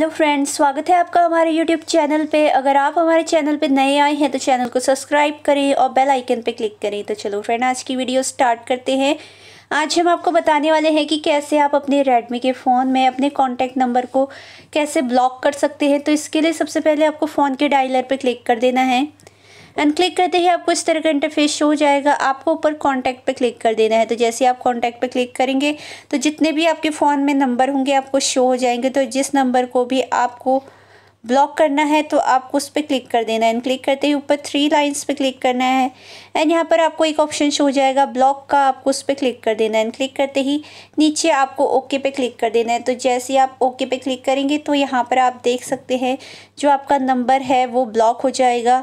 hello friends स्वागत है आपका हमारे यूट्यूब चैनल पे अगर आप हमारे चैनल पे नए आए हैं तो चैनल को सब्सक्राइब करें और बेल आइकन पे क्लिक करें तो चलो फ्रेंड आज की वीडियो स्टार्ट करते हैं आज हम आपको बताने वाले हैं कि कैसे आप अपने रेडमी के फ़ोन में अपने कॉन्टैक्ट नंबर को कैसे ब्लॉक कर सकते हैं तो इसके लिए सबसे पहले आपको फ़ोन के डायलर पर क्लिक कर देना है एंड क्लिक करते ही आपको इस तरह का इंटरफेस शो हो जाएगा आपको ऊपर कॉन्टैक्ट पे क्लिक कर देना है तो जैसे आप कॉन्टैक्ट पे क्लिक करेंगे तो जितने भी आपके फ़ोन में नंबर होंगे आपको शो हो जाएंगे तो जिस नंबर को भी आपको ब्लॉक करना है तो आपको उस पर क्लिक कर देना है एंड क्लिक करते ही ऊपर थ्री लाइन्स पर क्लिक करना है एंड यहाँ पर आपको एक ऑप्शन शो हो जाएगा ब्लॉक का आपको उस पर क्लिक कर देना है एंड क्लिक करते ही नीचे आपको ओके पे क्लिक कर देना है तो जैसे ही आप ओके पे क्लिक करेंगे तो यहाँ पर आप देख सकते हैं जो आपका नंबर है वो ब्लॉक हो जाएगा